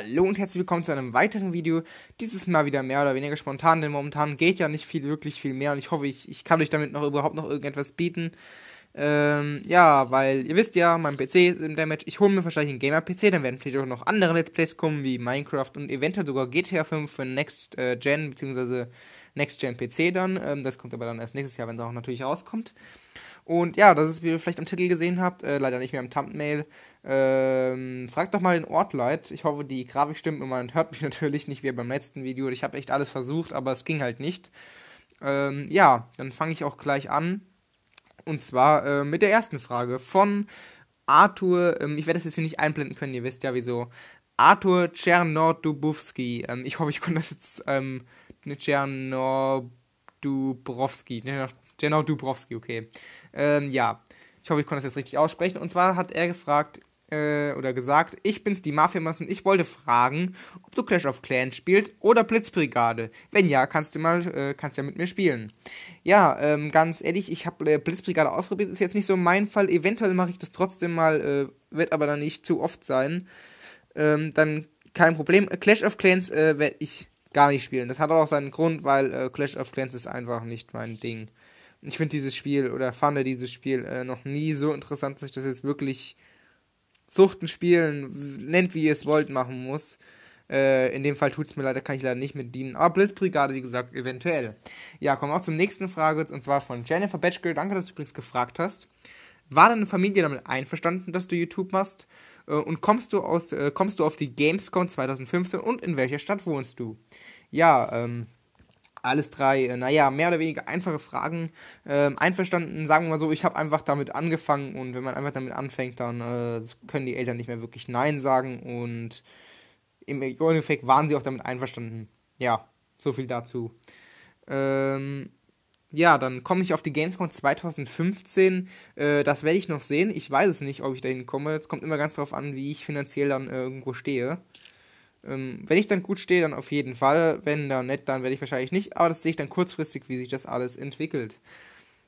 Hallo und herzlich willkommen zu einem weiteren Video. Dieses Mal wieder mehr oder weniger spontan, denn momentan geht ja nicht viel, wirklich viel mehr und ich hoffe, ich, ich kann euch damit noch überhaupt noch irgendetwas bieten. Ähm, ja, weil ihr wisst ja, mein PC ist im Damage. Ich hole mir wahrscheinlich einen Gamer-PC, dann werden vielleicht auch noch andere Let's Plays kommen, wie Minecraft und eventuell sogar GTA 5 für Next äh, Gen, bzw. Next Gen PC dann. Ähm, das kommt aber dann erst nächstes Jahr, wenn es auch natürlich rauskommt. Und ja, das ist, wie ihr vielleicht am Titel gesehen habt, äh, leider nicht mehr im Thumbnail. Ähm, fragt doch mal den Ortleit. Ich hoffe, die Grafik stimmt immer und hört mich natürlich nicht wie beim letzten Video. Ich habe echt alles versucht, aber es ging halt nicht. Ähm, ja, dann fange ich auch gleich an. Und zwar äh, mit der ersten Frage von Arthur. Ähm, ich werde das jetzt hier nicht einblenden können, ihr wisst ja wieso. Arthur Czernodubowski. Ähm, ich hoffe, ich konnte das jetzt. Ähm, Czernordubowski. Ne, Genau, Dubrowski, okay. Ähm, ja, ich hoffe, ich konnte das jetzt richtig aussprechen. Und zwar hat er gefragt äh, oder gesagt, ich bin's, die Mafia-Massen. Ich wollte fragen, ob du Clash of Clans spielst oder Blitzbrigade. Wenn ja, kannst du mal, äh, kannst ja mit mir spielen. Ja, ähm, ganz ehrlich, ich habe äh, Blitzbrigade ausprobiert. Ist jetzt nicht so mein Fall. Eventuell mache ich das trotzdem mal, äh, wird aber dann nicht zu oft sein. Ähm, dann kein Problem. Clash of Clans äh, werde ich gar nicht spielen. Das hat auch seinen Grund, weil äh, Clash of Clans ist einfach nicht mein Ding ich finde dieses Spiel oder fand dieses Spiel äh, noch nie so interessant, dass ich das jetzt wirklich suchten, spielen, nennt wie ihr es wollt, machen muss. Äh, in dem Fall tut es mir leider, kann ich leider nicht mit dienen. Aber ah, Blitzbrigade, wie gesagt, eventuell. Ja, kommen wir auch zum nächsten Frage und zwar von Jennifer Batchgirl. Danke, dass du übrigens gefragt hast. War deine Familie damit einverstanden, dass du YouTube machst? Äh, und kommst du, aus, äh, kommst du auf die Gamescom 2015 und in welcher Stadt wohnst du? Ja, ähm, alles drei, äh, naja, mehr oder weniger einfache Fragen ähm, einverstanden. Sagen wir mal so, ich habe einfach damit angefangen und wenn man einfach damit anfängt, dann äh, können die Eltern nicht mehr wirklich Nein sagen und im Endeffekt waren sie auch damit einverstanden. Ja, so viel dazu. Ähm, ja, dann komme ich auf die Gamescom 2015. Äh, das werde ich noch sehen. Ich weiß es nicht, ob ich dahin komme. Es kommt immer ganz darauf an, wie ich finanziell dann äh, irgendwo stehe. Ähm, wenn ich dann gut stehe, dann auf jeden Fall. Wenn dann nicht, dann werde ich wahrscheinlich nicht. Aber das sehe ich dann kurzfristig, wie sich das alles entwickelt.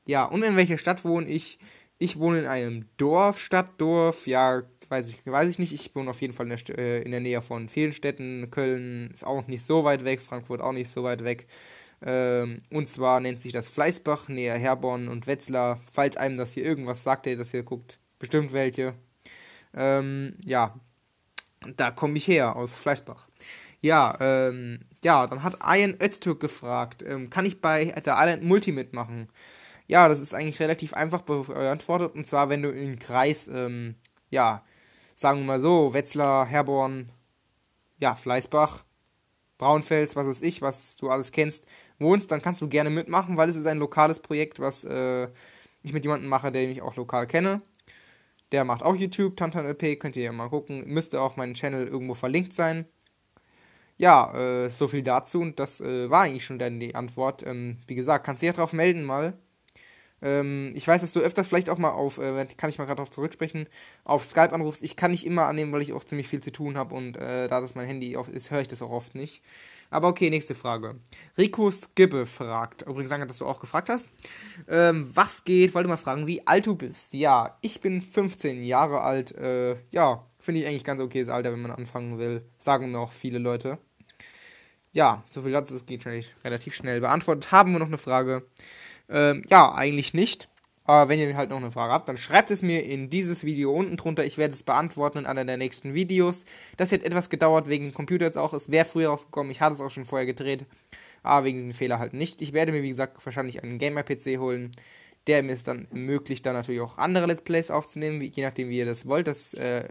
Ja, und in welcher Stadt wohne ich? Ich wohne in einem Dorf, Stadtdorf, ja, weiß ich, weiß ich nicht. Ich wohne auf jeden Fall in der, St äh, in der Nähe von vielen Städten. Köln ist auch nicht so weit weg, Frankfurt auch nicht so weit weg. Ähm, und zwar nennt sich das Fleißbach, näher Herborn und Wetzlar. Falls einem das hier irgendwas sagt, der das hier guckt, bestimmt welche. Ähm, ja, da komme ich her, aus Fleißbach. Ja, ähm, ja, dann hat Ian Öztürk gefragt, ähm, kann ich bei der Island Multi mitmachen? Ja, das ist eigentlich relativ einfach beantwortet. Und zwar, wenn du im Kreis, ähm, ja, sagen wir mal so, Wetzlar, Herborn, ja, Fleißbach, Braunfels, was weiß ich, was du alles kennst, wohnst, dann kannst du gerne mitmachen, weil es ist ein lokales Projekt, was äh, ich mit jemandem mache, den ich auch lokal kenne. Der macht auch YouTube, Tantan LP, könnt ihr ja mal gucken. Müsste auch mein Channel irgendwo verlinkt sein. Ja, äh, so viel dazu und das äh, war eigentlich schon dann die Antwort. Ähm, wie gesagt, kannst du dich ja drauf melden mal. Ähm, ich weiß, dass du öfters vielleicht auch mal auf, äh, kann ich mal gerade darauf zurücksprechen, auf Skype anrufst. Ich kann nicht immer annehmen, weil ich auch ziemlich viel zu tun habe und äh, da das mein Handy auf ist, höre ich das auch oft nicht. Aber okay, nächste Frage. Rico Skibbe fragt, übrigens danke, dass du auch gefragt hast. Ähm, was geht? Wollte mal fragen, wie alt du bist. Ja, ich bin 15 Jahre alt. Äh, ja, finde ich eigentlich ganz okayes Alter, wenn man anfangen will. Sagen noch viele Leute. Ja, so viel dazu, das geht relativ schnell beantwortet. Haben wir noch eine Frage? Ähm, ja, eigentlich nicht. Aber wenn ihr halt noch eine Frage habt, dann schreibt es mir in dieses Video unten drunter. Ich werde es beantworten in einer der nächsten Videos. Das hätte etwas gedauert wegen dem Computer jetzt auch. Es wäre früher rausgekommen. Ich hatte es auch schon vorher gedreht. Aber wegen diesem Fehler halt nicht. Ich werde mir, wie gesagt, wahrscheinlich einen Gamer-PC holen, der mir es dann ermöglicht, dann natürlich auch andere Let's Plays aufzunehmen, wie, je nachdem, wie ihr das wollt. Das äh,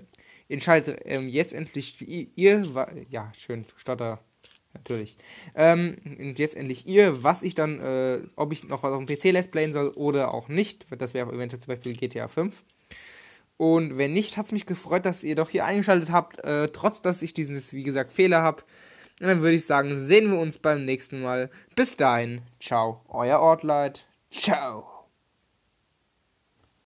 entscheidet ähm, jetzt endlich ihr. Ja, schön, Stotter. Natürlich. Ähm, und jetzt endlich ihr, was ich dann, äh, ob ich noch was auf dem PC let's playen soll oder auch nicht. Das wäre eventuell zum Beispiel GTA 5. Und wenn nicht, hat es mich gefreut, dass ihr doch hier eingeschaltet habt, äh, trotz dass ich diesen, wie gesagt, Fehler habe. Und dann würde ich sagen, sehen wir uns beim nächsten Mal. Bis dahin, ciao, euer Ortlight. Ciao.